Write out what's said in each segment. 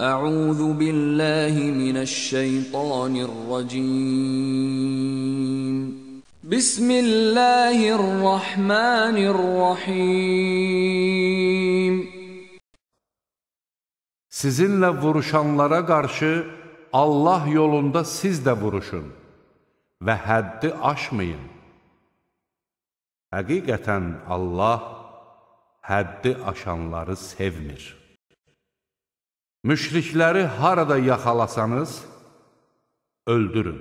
أعوذ بالله من الشيطان الرجيم بسم الله الرحمن الرحيم Sizinlə vuruşanlara qarşı Allah yolunda siz də vuruşun və həddi aşmayın. Həqiqətən Allah həddi aşanları sevmir. Müşrikləri harada yaxalasanız, öldürün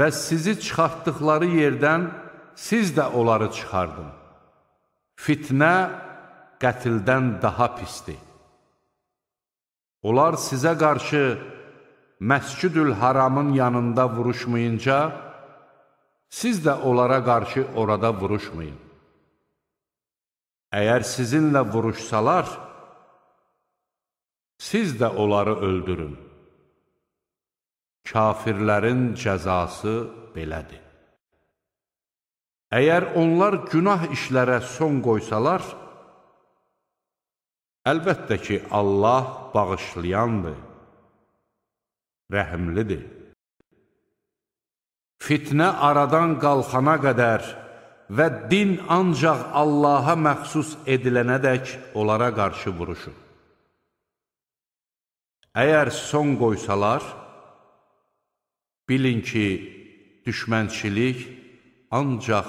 və sizi çıxartdıqları yerdən siz də onları çıxardın. Fitnə qətildən daha pisdir. Onlar sizə qarşı Məscüdül Haramın yanında vuruşmayınca, siz də onlara qarşı orada vuruşmayın. Əgər sizinlə vuruşsalar, siz də onları öldürün. Kafirlərin cəzası belədir. Əgər onlar günah işlərə son qoysalar, əlbəttə ki, Allah bağışlayandır, rəhimlidir. Fitnə aradan qalxana qədər və din ancaq Allaha məxsus edilənədək onlara qarşı vuruşun. Əgər son qoysalar, bilin ki, düşmənçilik ancaq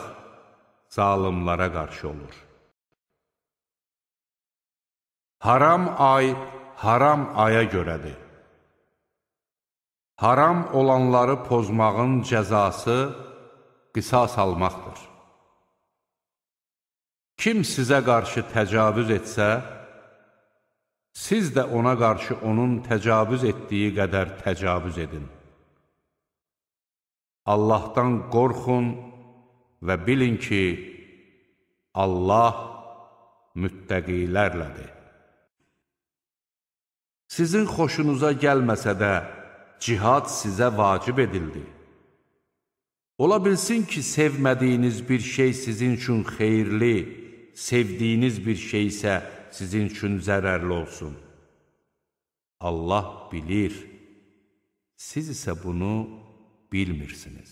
zalimlara qarşı olur. Haram ay haram aya görədir. Haram olanları pozmağın cəzası qisas almaqdır. Kim sizə qarşı təcavüz etsə, siz də ona qarşı onun təcavüz etdiyi qədər təcavüz edin. Allahdan qorxun və bilin ki, Allah müttəqilərlədir. Sizin xoşunuza gəlməsə də, cihad sizə vacib edildi. Ola bilsin ki, sevmədiyiniz bir şey sizin üçün xeyirli, sevdiyiniz bir şey isə xeyirlidir sizin üçün zərərli olsun. Allah bilir, siz isə bunu bilmirsiniz.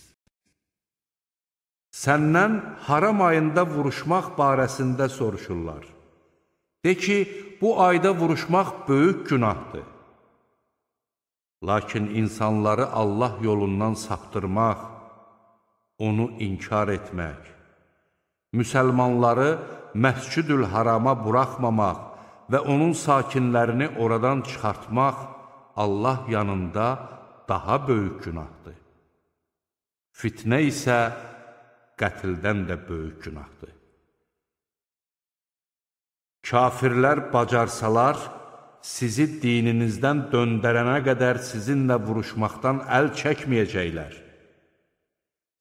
Səndən haram ayında vuruşmaq barəsində soruşurlar. De ki, bu ayda vuruşmaq böyük günahdır. Lakin insanları Allah yolundan saptırmaq, onu inkar etmək, müsəlmanları məscüdül harama buraxmamaq və onun sakinlərini oradan çıxartmaq Allah yanında daha böyük günahdır. Fitnə isə qətildən də böyük günahdır. Kafirlər bacarsalar, sizi dininizdən döndərənə qədər sizinlə vuruşmaqdan əl çəkməyəcəklər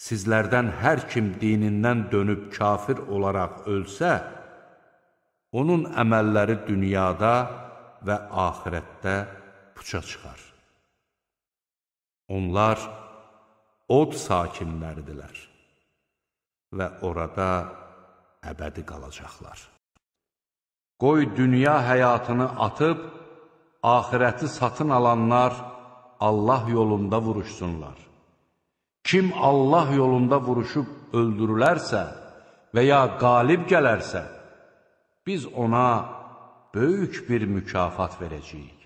sizlərdən hər kim dinindən dönüb kafir olaraq ölsə, onun əməlləri dünyada və axirətdə puça çıxar. Onlar od sakinləridirlər və orada əbədi qalacaqlar. Qoy dünya həyatını atıb, axirəti satın alanlar Allah yolunda vuruşsunlar. Kim Allah yolunda vuruşub öldürülərsə və ya qalib gələrsə, biz ona böyük bir mükafat verəcəyik.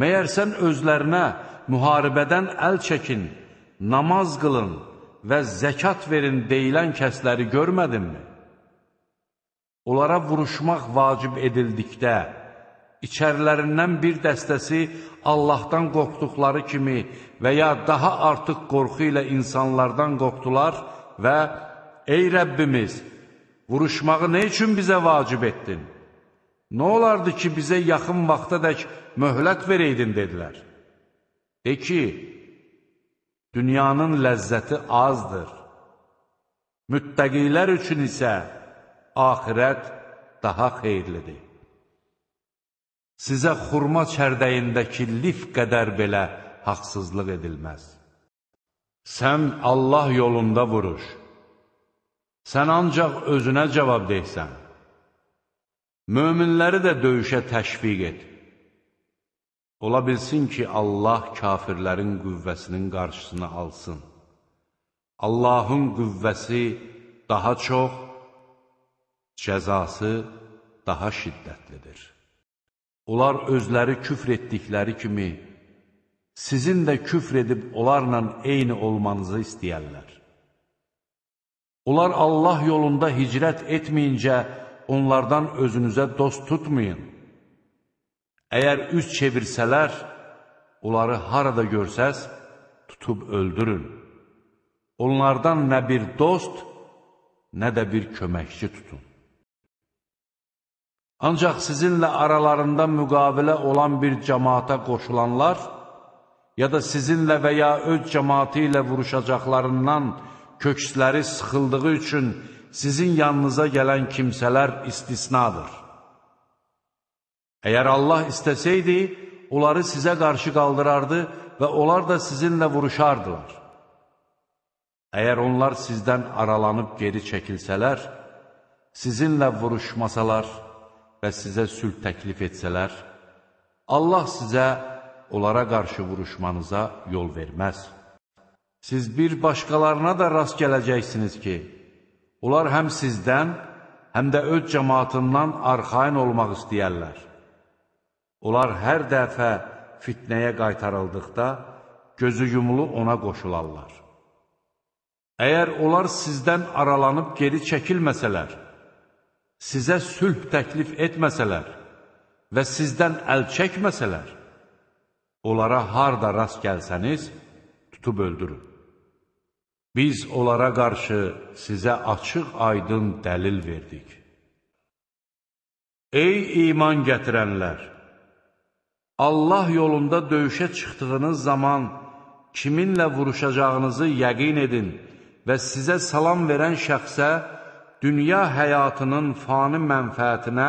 Məyər sən özlərinə müharibədən əl çəkin, namaz qılın və zəkat verin deyilən kəsləri görmədinmi? Onlara vuruşmaq vacib edildikdə, İçərilərindən bir dəstəsi Allahdan qorxduqları kimi və ya daha artıq qorxu ilə insanlardan qorxdular və Ey Rəbbimiz, vuruşmağı nə üçün bizə vacib etdin? Nə olardı ki, bizə yaxın vaxta dək möhlət vereydin, dedilər. De ki, dünyanın ləzzəti azdır. Müttəqilər üçün isə ahirət daha xeyirlidir sizə xurma çərdəyindəki lif qədər belə haqsızlıq edilməz. Sən Allah yolunda vuruş. Sən ancaq özünə cavab deysən. Möminləri də döyüşə təşviq et. Ola bilsin ki, Allah kafirlərin qüvvəsinin qarşısını alsın. Allahın qüvvəsi daha çox, cəzası daha şiddətlidir. Onlar özləri küfr etdikləri kimi, sizin də küfr edib onlarla eyni olmanızı istəyərlər. Onlar Allah yolunda hicrət etməyincə, onlardan özünüzə dost tutmayın. Əgər üz çevirsələr, onları harada görsəz, tutub öldürün. Onlardan nə bir dost, nə də bir köməkçi tutun. Ancaq sizinlə aralarında müqavilə olan bir cəmaata qoşulanlar ya da sizinlə və ya öz cəmaati ilə vuruşacaqlarından köksləri sıxıldığı üçün sizin yanınıza gələn kimsələr istisnadır. Əgər Allah istəsəydi, onları sizə qarşı qaldırardı və onlar da sizinlə vuruşardılar. Əgər onlar sizdən aralanıb geri çəkilsələr, sizinlə vuruşmasalar, və sizə sülh təklif etsələr, Allah sizə onlara qarşı vuruşmanıza yol verməz. Siz bir başqalarına da rast gələcəksiniz ki, onlar həm sizdən, həm də öz cəmatından arxain olmaq istəyərlər. Onlar hər dəfə fitnəyə qaytarıldıqda, gözü yumulu ona qoşularlar. Əgər onlar sizdən aralanıb geri çəkilməsələr, sizə sülh təklif etməsələr və sizdən əl çəkməsələr, onlara harda rast gəlsəniz, tutub öldürün. Biz onlara qarşı sizə açıq aydın dəlil verdik. Ey iman gətirənlər! Allah yolunda döyüşə çıxdığınız zaman kiminlə vuruşacağınızı yəqin edin və sizə salam verən şəxsə dünya həyatının fani mənfəətinə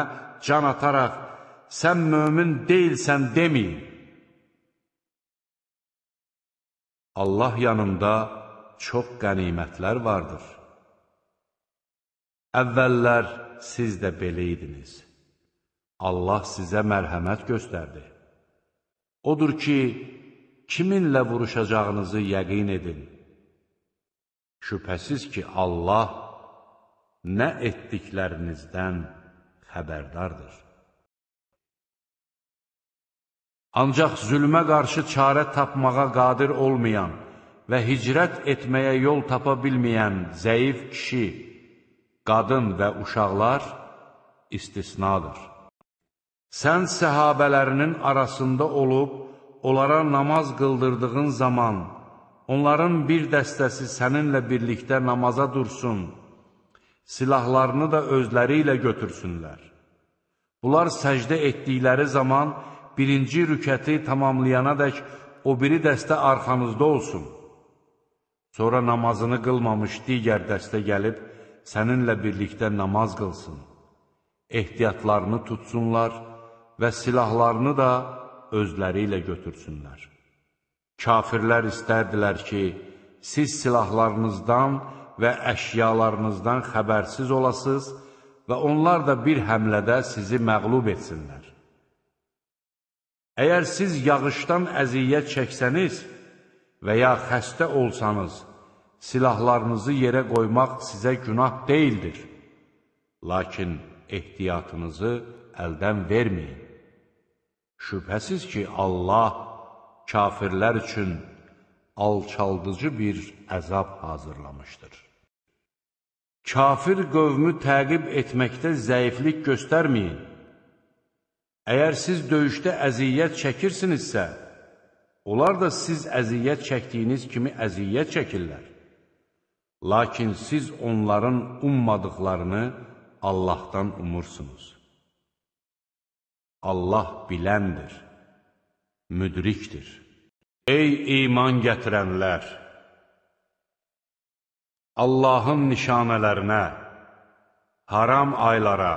can ataraq, sən mömin deyilsən deməyin. Allah yanında çox qənimətlər vardır. Əvvəllər siz də belə idiniz. Allah sizə mərhəmət göstərdi. Odur ki, kiminlə vuruşacağınızı yəqin edin. Şübhəsiz ki, Allah nə etdiklərinizdən xəbərdardır. Ancaq zülmə qarşı çarə tapmağa qadir olmayan və hicrət etməyə yol tapa bilməyən zəif kişi, qadın və uşaqlar istisnadır. Sən səhabələrinin arasında olub, onlara namaz qıldırdığın zaman, onların bir dəstəsi səninlə birlikdə namaza dursun, silahlarını da özləri ilə götürsünlər. Bunlar səcdə etdikləri zaman birinci rükəti tamamlayana dək o biri dəstə arxanızda olsun. Sonra namazını qılmamış digər dəstə gəlib, səninlə birlikdə namaz qılsın. Ehtiyatlarını tutsunlar və silahlarını da özləri ilə götürsünlər. Kafirlər istərdilər ki, siz silahlarınızdan və əşyalarınızdan xəbərsiz olasız və onlar da bir həmlədə sizi məqlub etsinlər. Əgər siz yağışdan əziyyət çəksəniz və ya xəstə olsanız, silahlarınızı yerə qoymaq sizə günah deyildir. Lakin ehtiyatınızı əldən verməyin. Şübhəsiz ki, Allah kafirlər üçün alçaldıcı bir əzab hazırlamışdır. Kafir qövmü təqib etməkdə zəiflik göstərməyin. Əgər siz döyüşdə əziyyət çəkirsinizsə, onlar da siz əziyyət çəkdiyiniz kimi əziyyət çəkirlər. Lakin siz onların ummadıqlarını Allahdan umursunuz. Allah biləndir, müdrikdir. Ey iman gətirənlər! Allahın nişanələrinə, haram aylara,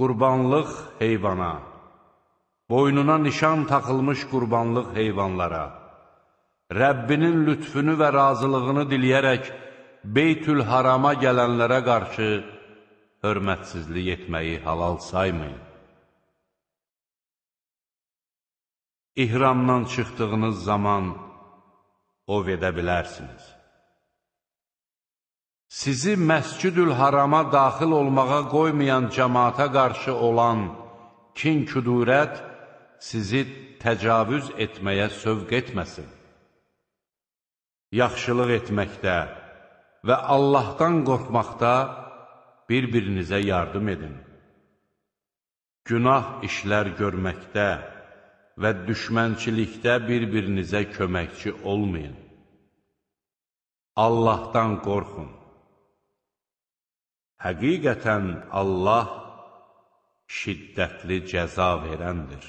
qurbanlıq heyvana, boynuna nişan taxılmış qurbanlıq heyvanlara, Rəbbinin lütfünü və razılığını diliyərək Beytül harama gələnlərə qarşı hörmətsizlik etməyi halal saymayın. İhramdan çıxdığınız zaman ov edə bilərsiniz. Sizi məscüdül harama daxil olmağa qoymayan cəmaata qarşı olan kin-küdurət sizi təcavüz etməyə sövq etməsin. Yaxşılıq etməkdə və Allahdan qorxmaqda bir-birinizə yardım edin. Günah işlər görməkdə və düşmənçilikdə bir-birinizə köməkçi olmayın. Allahdan qorxun. Həqiqətən Allah şiddətli cəza verəndir.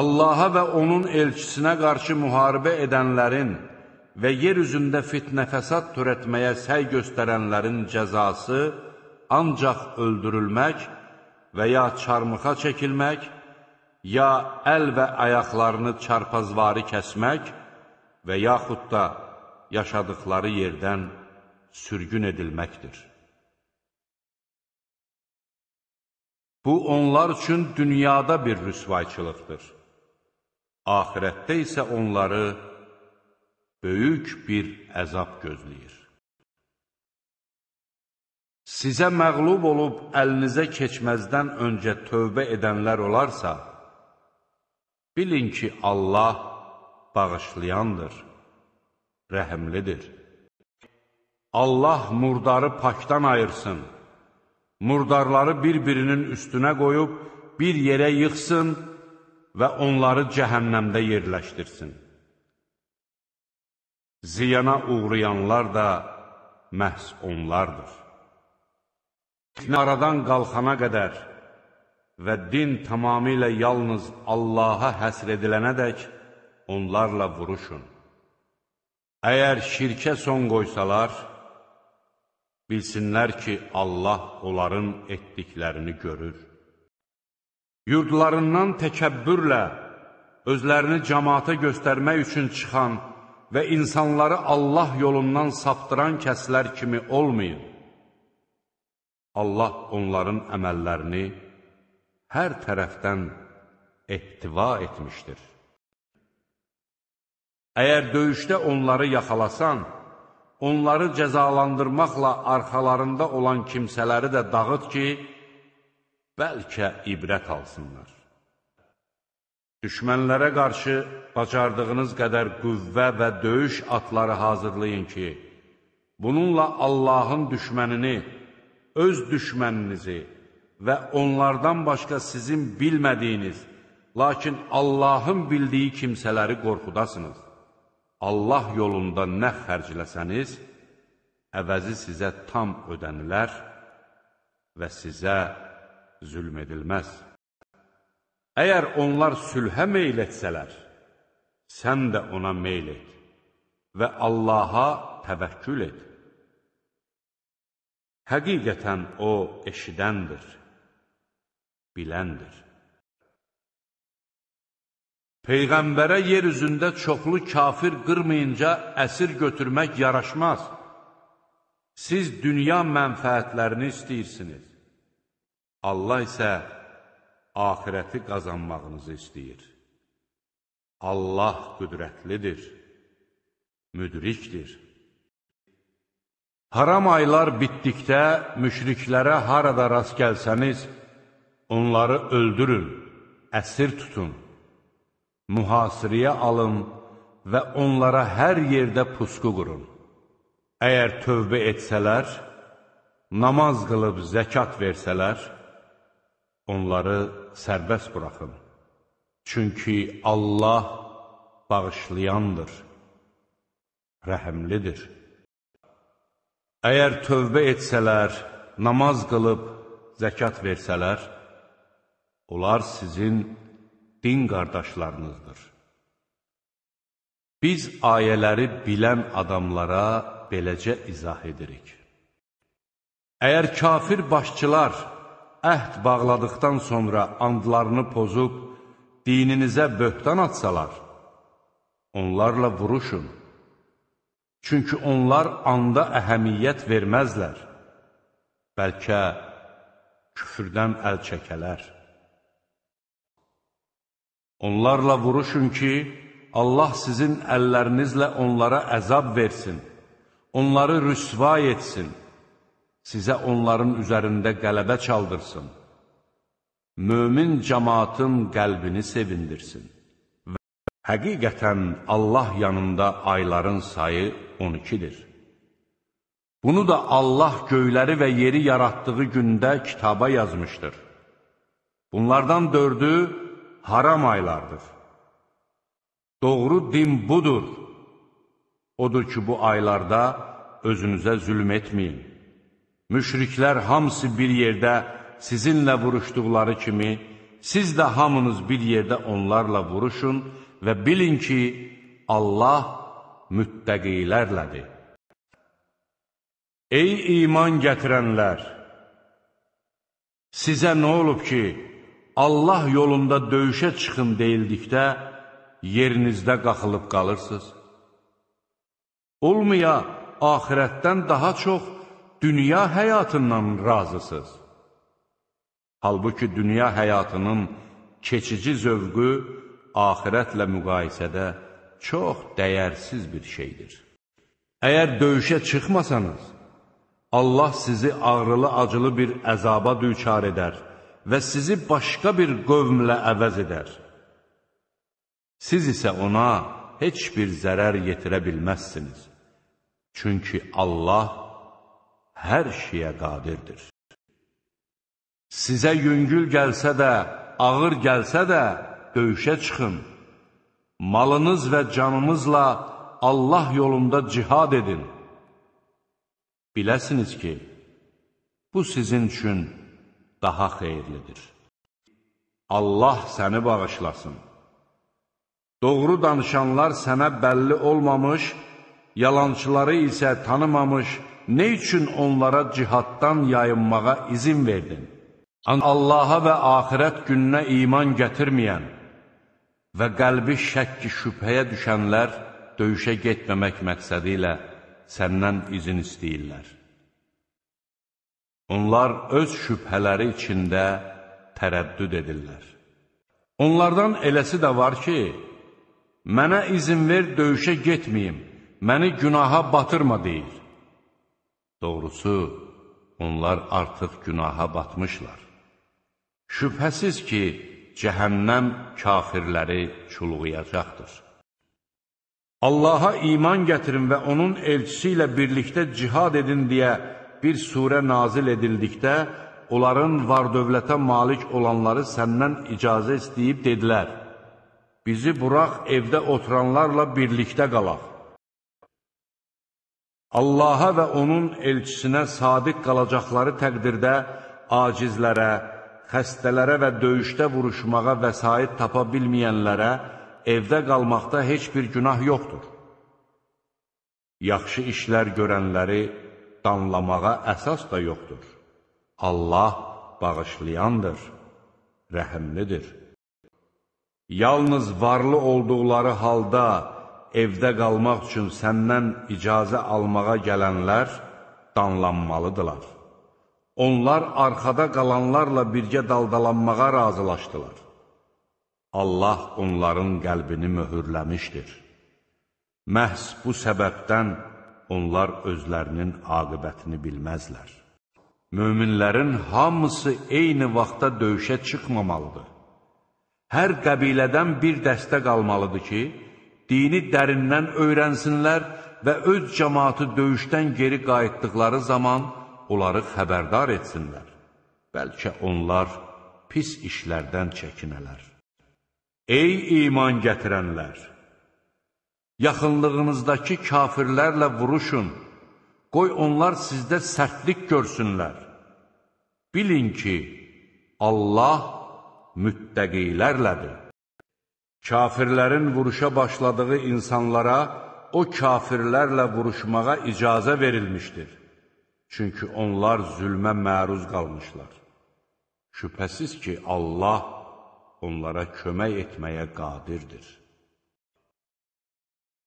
Allaha və onun elçisinə qarşı müharibə edənlərin və yer üzündə fitnə-fəsad törətməyə səy göstərənlərin cəzası ancaq öldürülmək və ya çarmıxa çəkilmək, ya əl və ayaqlarını çarpazvari kəsmək və yaxud da yaşadıqları yerdən sürgün edilməkdir. Bu, onlar üçün dünyada bir rüsvayçılıqdır. Ahirətdə isə onları böyük bir əzab gözləyir. Sizə məqlub olub əlinizə keçməzdən öncə tövbə edənlər olarsa, bilin ki, Allah bağışlayandır rəhəmlidir. Allah murdarı pakdan ayırsın, murdarları bir-birinin üstünə qoyub bir yerə yıxsın və onları cəhənnəmdə yerləşdirsin. Ziyana uğrayanlar da məhz onlardır. Naradan qalxana qədər və din tamamilə yalnız Allaha həsr edilənədək onlarla vuruşun. Əgər şirkə son qoysalar, bilsinlər ki, Allah onların etdiklərini görür. Yurdlarından təkəbbürlə özlərini cəmaata göstərmək üçün çıxan və insanları Allah yolundan saptıran kəslər kimi olmayın. Allah onların əməllərini hər tərəfdən ehtiva etmişdir. Əgər döyüşdə onları yaxalasan, onları cəzalandırmaqla arxalarında olan kimsələri də dağıt ki, bəlkə ibrət alsınlar. Düşmənlərə qarşı bacardığınız qədər qüvvə və döyüş atları hazırlayın ki, bununla Allahın düşmənini, öz düşməninizi və onlardan başqa sizin bilmədiyiniz, lakin Allahın bildiyi kimsələri qorxudasınız. Allah yolunda nə xərcləsəniz, əvəzi sizə tam ödənilər və sizə zülm edilməz. Əgər onlar sülhə meyl etsələr, sən də ona meyl et və Allaha təvəkkül et. Həqiqətən O eşidəndir, biləndir. Peyğəmbərə yer üzündə çoxlu kafir qırmayınca əsir götürmək yaraşmaz. Siz dünya mənfəətlərini istəyirsiniz. Allah isə axirəti qazanmağınızı istəyir. Allah qüdrətlidir, müdrikdir. Haram aylar bitdikdə müşriklərə harada rast gəlsəniz, onları öldürün, əsir tutun mühasirəyə alın və onlara hər yerdə pusqu qurun. Əgər tövbə etsələr, namaz qılıb zəkat versələr, onları sərbəst buraxın. Çünki Allah bağışlayandır, rəhəmlidir. Əgər tövbə etsələr, namaz qılıb zəkat versələr, onlar sizin din qardaşlarınızdır. Biz ayələri bilən adamlara beləcə izah edirik. Əgər kafir başçılar əhd bağladıqdan sonra andlarını pozub, dininizə böhtan atsalar, onlarla vuruşun. Çünki onlar anda əhəmiyyət verməzlər, bəlkə küfürdən əl çəkələr. Onlarla vuruşun ki, Allah sizin əllərinizlə onlara əzab versin, onları rüsva etsin, sizə onların üzərində qələbə çaldırsın, mömin cəmatın qəlbini sevindirsin. Və həqiqətən Allah yanında ayların sayı 12-dir. Bunu da Allah göyləri və yeri yaratdığı gündə kitaba yazmışdır. Bunlardan dördü, haram aylardır. Doğru din budur. Odur ki, bu aylarda özünüzə zülm etməyin. Müşriklər hamısı bir yerdə sizinlə vuruşduqları kimi, siz də hamınız bir yerdə onlarla vuruşun və bilin ki, Allah müttəqilərlədir. Ey iman gətirənlər! Sizə nə olub ki, Allah yolunda döyüşə çıxın deyildikdə, yerinizdə qaxılıb qalırsınız. Olmaya axirətdən daha çox dünya həyatından razısınız. Halbuki dünya həyatının keçici zövqü axirətlə müqayisədə çox dəyərsiz bir şeydir. Əgər döyüşə çıxmasanız, Allah sizi ağrılı-acılı bir əzaba düçar edər və sizi başqa bir qövmlə əvəz edər. Siz isə ona heç bir zərər yetirə bilməzsiniz. Çünki Allah hər şeyə qadirdir. Sizə yüngül gəlsə də, ağır gəlsə də, döyüşə çıxın. Malınız və canınızla Allah yolunda cihad edin. Biləsiniz ki, bu sizin üçün daha xeyirlidir. Allah səni bağışlasın. Doğru danışanlar sənə bəlli olmamış, yalançıları isə tanımamış, nə üçün onlara cihaddan yayınmağa izin verdin? Allaha və axirət gününə iman gətirməyən və qəlbi şəkki şübhəyə düşənlər döyüşə getməmək məqsədi ilə səndən izin istəyirlər. Onlar öz şübhələri içində tərəddüd edirlər. Onlardan eləsi də var ki, mənə izin ver döyüşə getməyim, məni günaha batırma deyir. Doğrusu, onlar artıq günaha batmışlar. Şübhəsiz ki, cəhənnəm kafirləri çulğuyacaqdır. Allaha iman gətirin və onun elçisi ilə birlikdə cihad edin deyə bir surə nazil edildikdə, onların var-dövlətə malik olanları səndən icazə istəyib dedilər, bizi burax evdə oturanlarla birlikdə qalaq. Allaha və onun elçisinə sadiq qalacaqları təqdirdə acizlərə, xəstələrə və döyüşdə vuruşmağa vəsait tapa bilməyənlərə evdə qalmaqda heç bir günah yoxdur. Yaxşı işlər görənləri danlamağa əsas da yoxdur. Allah bağışlayandır, rəhimlidir. Yalnız varlı olduqları halda evdə qalmaq üçün səndən icazə almağa gələnlər danlanmalıdırlar. Onlar arxada qalanlarla birgə daldalanmağa razılaşdılar. Allah onların qəlbini möhürləmişdir. Məhz bu səbəbdən onlar özlərinin aqibətini bilməzlər. Möminlərin hamısı eyni vaxtda döyüşə çıxmamalıdır. Hər qəbilədən bir dəstə qalmalıdır ki, dini dərindən öyrənsinlər və öz cəmatı döyüşdən geri qayıtdıqları zaman onları xəbərdar etsinlər. Bəlkə onlar pis işlərdən çəkinələr. Ey iman gətirənlər! yaxınlığınızdakı kafirlərlə vuruşun, qoy onlar sizdə sərtlik görsünlər. Bilin ki, Allah müttəqilərlədir. Kafirlərin vuruşa başladığı insanlara o kafirlərlə vuruşmağa icazə verilmişdir. Çünki onlar zülmə məruz qalmışlar. Şübhəsiz ki, Allah onlara kömək etməyə qadirdir.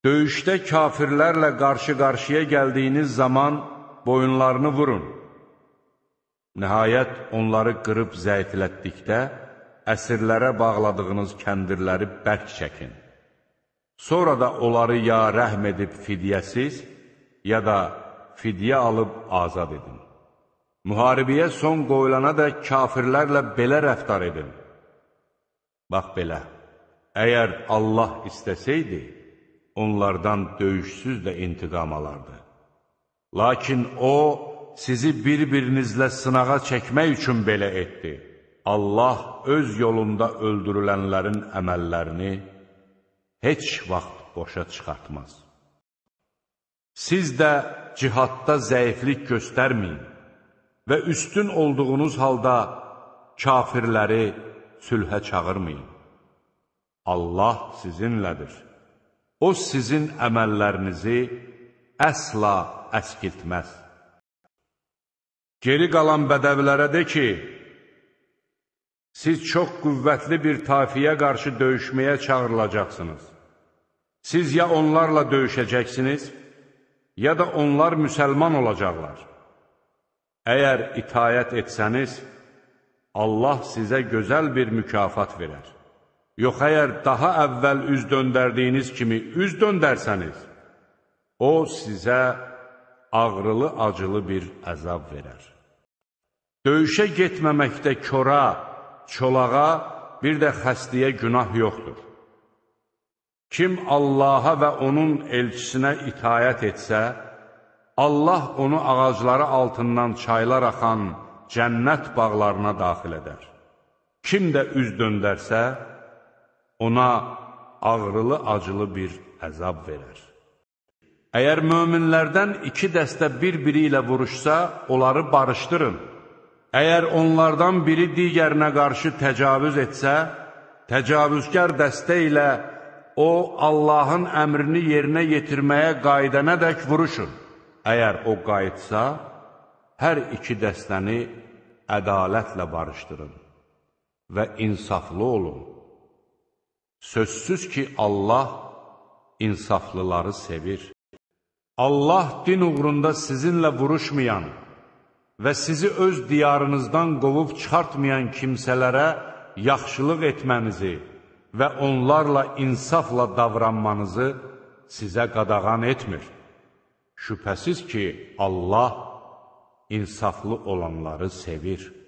Döyüşdə kafirlərlə qarşı-qarşıya gəldiyiniz zaman boyunlarını vurun. Nəhayət onları qırıb zəiflətdikdə, əsirlərə bağladığınız kəndirləri bərk çəkin. Sonra da onları ya rəhm edib fidyəsiz, ya da fidyə alıb azad edin. Müharibəyə son qoyulana da kafirlərlə belə rəftar edin. Bax belə, əgər Allah istəsəydi, onlardan döyüşsüz də intiqam alardı. Lakin o, sizi bir-birinizlə sınağa çəkmək üçün belə etdi. Allah öz yolunda öldürülənlərin əməllərini heç vaxt boşa çıxartmaz. Siz də cihadda zəiflik göstərməyin və üstün olduğunuz halda kafirləri sülhə çağırmayın. Allah sizinlədir. O sizin əməllərinizi əsla əskiltməz. Geri qalan bədəvlərə de ki, siz çox qüvvətli bir tafiyə qarşı döyüşməyə çağırılacaqsınız. Siz ya onlarla döyüşəcəksiniz, ya da onlar müsəlman olacaqlar. Əgər itayət etsəniz, Allah sizə gözəl bir mükafat verər. Yox əgər daha əvvəl üz döndərdiyiniz kimi üz döndərsəniz, o sizə ağrılı-acılı bir əzab verər. Döyüşə getməməkdə kora, çolağa, bir də xəstəyə günah yoxdur. Kim Allaha və onun elçisinə itayət etsə, Allah onu ağacları altından çaylar axan cənnət bağlarına daxil edər. Kim də üz döndərsə, ona ağrılı-acılı bir əzab verər. Əgər möminlərdən iki dəstə bir-biri ilə vuruşsa, onları barışdırın. Əgər onlardan biri digərinə qarşı təcavüz etsə, təcavüzkar dəstə ilə o, Allahın əmrini yerinə yetirməyə qaydənə dək vuruşun. Əgər o qayıtsa, hər iki dəstəni ədalətlə barışdırın və insaflı olun. Sözsüz ki, Allah insaflıları sevir. Allah din uğrunda sizinlə vuruşmayan və sizi öz diyarınızdan qovub çıxartmayan kimsələrə yaxşılıq etmənizi və onlarla insafla davranmanızı sizə qadağan etmir. Şübhəsiz ki, Allah insaflı olanları sevir.